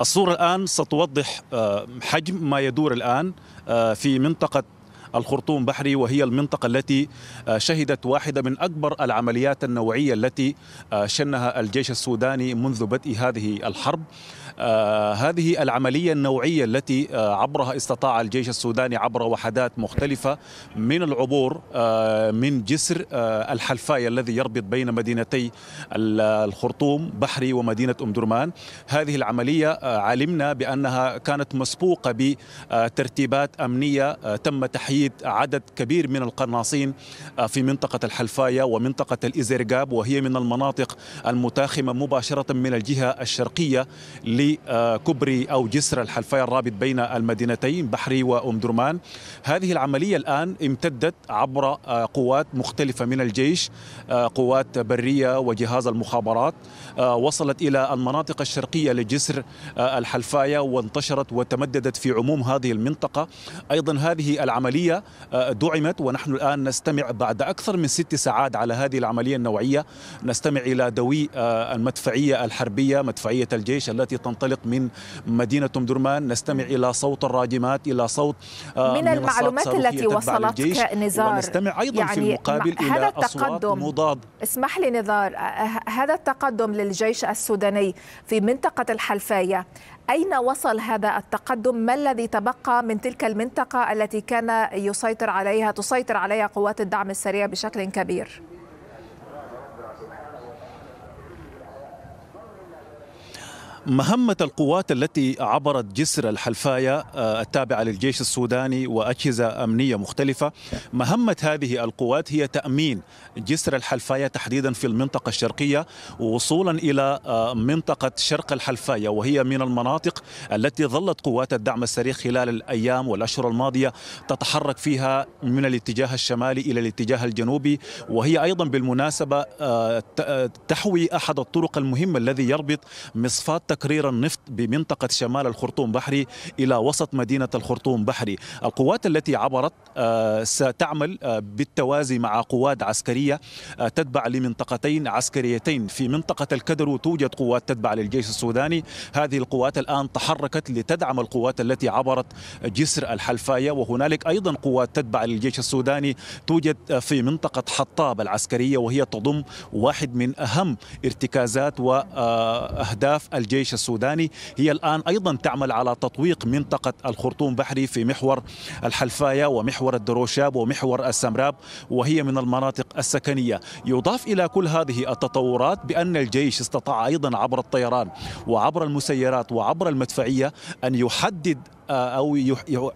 الصورة الآن ستوضح آه، حجم ما يدور الآن آه، في منطقة الخرطوم بحري وهي المنطقة التي آه، شهدت واحدة من أكبر العمليات النوعية التي آه، شنها الجيش السوداني منذ بدء هذه الحرب آه، هذه العملية النوعية التي عبرها استطاع الجيش السوداني عبر وحدات مختلفة من العبور من جسر الحلفاية الذي يربط بين مدينتي الخرطوم بحري ومدينة أم درمان هذه العملية علمنا بأنها كانت مسبوقة بترتيبات أمنية تم تحييد تأييد عدد كبير من القناصين آه، في منطقة الحلفاية ومنطقة الإزرقاب وهي من المناطق المتاخمة مباشرة من الجهة الشرقية لكبري أو جسر الحلفاية الرابط بين المدينتين بحري وأم درمان هذه العملية الآن امتدت عبر آه، قوات مختلفة من الجيش آه، قوات برية وجهاز المخابرات وصلت إلى المناطق الشرقية لجسر الحلفاية وانتشرت وتمددت في عموم هذه المنطقة أيضا هذه العملية العملية آه، دعمت ونحن الآن نستمع بعد أكثر من ست ساعات على هذه العملية النوعية نستمع إلى دوي آه، المدفعية الحربية مدفعية الجيش التي تنطلق من مدينة أم درمان نستمع إلى صوت الراجمات إلى صوت آه، من المعلومات التي وصلتك نزار ونستمع أيضا يعني في المقابل إلى أصوات مضاد اسمح لي نزار هذا التقدم للجيش السوداني في منطقة الحلفاية أين وصل هذا التقدم ما الذي تبقى من تلك المنطقة التي كان يسيطر عليها تسيطر عليها قوات الدعم السريع بشكل كبير مهمة القوات التي عبرت جسر الحلفاية آه، التابعة للجيش السوداني وأجهزة أمنية مختلفة مهمة هذه القوات هي تأمين جسر الحلفاية تحديدا في المنطقة الشرقية وصولا إلى آه، منطقة شرق الحلفاية وهي من المناطق التي ظلت قوات الدعم السريع خلال الأيام والأشهر الماضية تتحرك فيها من الاتجاه الشمالي إلى الاتجاه الجنوبي وهي أيضا بالمناسبة آه، تحوي أحد الطرق المهمة الذي يربط مصفات تكرير النفط بمنطقة شمال الخرطوم بحري إلى وسط مدينة الخرطوم بحري القوات التي عبرت آه، ستعمل آه، بالتوازي مع قوات عسكرية آه، تتبع لمنطقتين عسكريتين في منطقة الكدرو توجد قوات تتبع للجيش السوداني هذه القوات الآن تحركت لتدعم القوات التي عبرت جسر الحلفاية وهنالك أيضا قوات تتبع للجيش السوداني توجد في منطقة حطاب العسكرية وهي تضم واحد من أهم ارتكازات وأهداف الجيش الجيش السوداني هي الآن أيضا تعمل على تطويق منطقة الخرطوم بحري في محور الحلفاية ومحور الدروشاب ومحور السمراب وهي من المناطق السكنية يضاف إلى كل هذه التطورات بأن الجيش استطاع أيضا عبر الطيران وعبر المسيرات وعبر المدفعية أن يحدد أو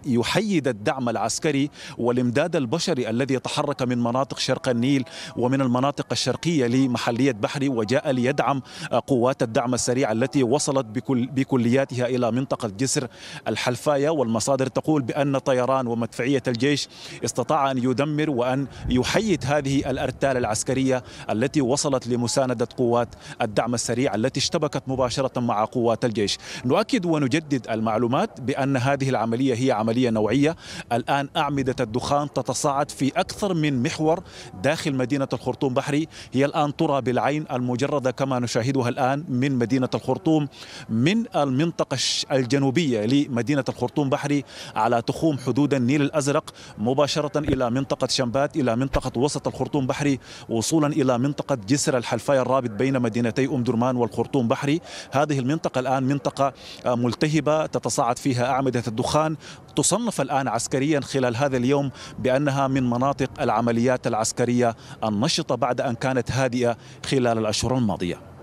يحيد الدعم العسكري والإمداد البشري الذي يتحرك من مناطق شرق النيل ومن المناطق الشرقية لمحلية بحري وجاء ليدعم قوات الدعم السريع التي وصلت بكل بكلياتها إلى منطقة جسر الحلفاية والمصادر تقول بأن طيران ومدفعية الجيش استطاع أن يدمر وأن يحيد هذه الأرتال العسكرية التي وصلت لمساندة قوات الدعم السريع التي اشتبكت مباشرة مع قوات الجيش نؤكد ونجدد المعلومات بأن هذه العملية هي عملية نوعية الآن أعمدة الدخان تتصاعد في أكثر من محور داخل مدينة الخرطوم بحري هي الآن ترى بالعين المجردة كما نشاهدها الآن من مدينة الخرطوم من المنطقة الجنوبية لمدينة الخرطوم بحري على تخوم حدود النيل الأزرق مباشرة إلى منطقة شمبات إلى منطقة وسط الخرطوم بحري وصولا إلى منطقة جسر الحلفاي الرابط بين مدينتي أم درمان والخرطوم بحري هذه المنطقة الآن منطقة آه، ملتهبة تتصاعد فيها أعمدة مدينة الدخان تصنف الآن عسكريا خلال هذا اليوم بأنها من مناطق العمليات العسكرية النشطة بعد أن كانت هادئة خلال الأشهر الماضية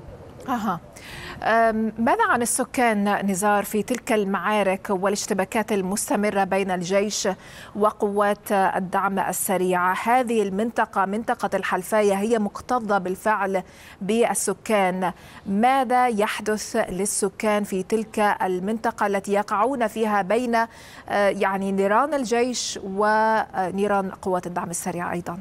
أها. ماذا عن السكان نزار في تلك المعارك والاشتباكات المستمرة بين الجيش وقوات الدعم السريع هذه المنطقة منطقة الحلفاية هي مكتظة بالفعل بالسكان ماذا يحدث للسكان في تلك المنطقة التي يقعون فيها بين أه، يعني نيران الجيش ونيران قوات الدعم السريع أيضاً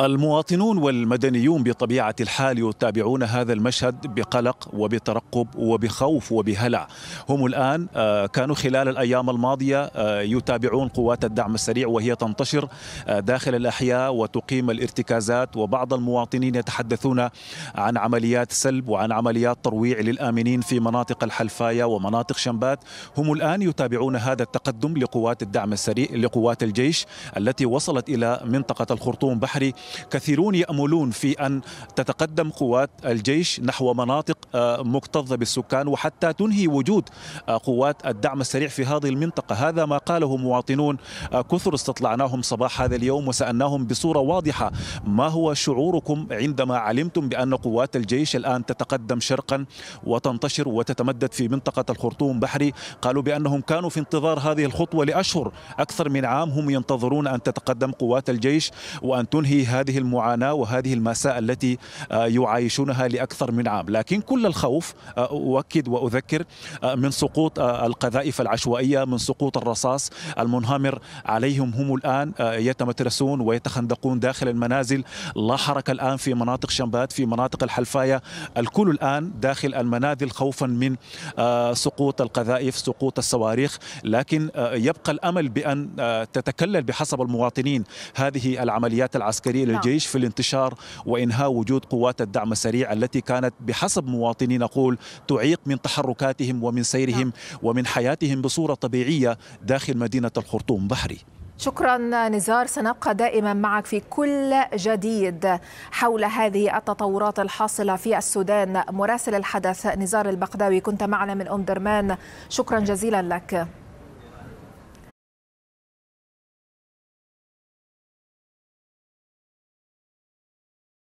المواطنون والمدنيون بطبيعة الحال يتابعون هذا المشهد بقلق وبترقب وبخوف وبهلع هم الآن آه، كانوا خلال الأيام الماضية آه، يتابعون قوات الدعم السريع وهي تنتشر آه، داخل الأحياء وتقيم الارتكازات وبعض المواطنين يتحدثون عن عمليات سلب وعن عمليات ترويع للآمنين في مناطق الحلفاية ومناطق شنبات هم الآن يتابعون هذا التقدم لقوات الدعم السريع لقوات الجيش التي وصلت إلى منطقة الخرطوم بحري كثيرون يأملون في أن تتقدم قوات الجيش نحو مناطق آه، مكتظة بالسكان وحتى تنهي وجود آه، قوات الدعم السريع في هذه المنطقة هذا ما قاله مواطنون آه، كثر استطلعناهم صباح هذا اليوم وسألناهم بصورة واضحة ما هو شعوركم عندما علمتم بأن قوات الجيش الآن تتقدم شرقا وتنتشر وتتمدد في منطقة الخرطوم بحري قالوا بأنهم كانوا في انتظار هذه الخطوة لأشهر أكثر من عام هم ينتظرون أن تتقدم قوات الجيش وأن تنهي هذه المعاناة وهذه المأساة التي آه، يعايشونها لأكثر من عام لكن كل الخوف آه، أؤكد وأذكر آه، من سقوط القذائف العشوائية من سقوط الرصاص المنهمر عليهم هم الآن يتمترسون ويتخندقون داخل المنازل لا حركة الآن في مناطق شمبات في مناطق الحلفاية الكل الآن داخل المنازل خوفا من سقوط القذائف سقوط الصواريخ لكن يبقى الأمل بأن تتكلل بحسب المواطنين هذه العمليات العسكرية العسكري نعم. للجيش في الانتشار وإنهاء وجود قوات الدعم السريع التي كانت بحسب مواطني نقول تعيق من تحركاتهم ومن سيرهم نعم. ومن حياتهم بصورة طبيعية داخل مدينة الخرطوم بحري شكرا نزار سنبقى دائما معك في كل جديد حول هذه التطورات الحاصلة في السودان مراسل الحدث نزار البقداوي كنت معنا من أم درمان شكرا جزيلا لك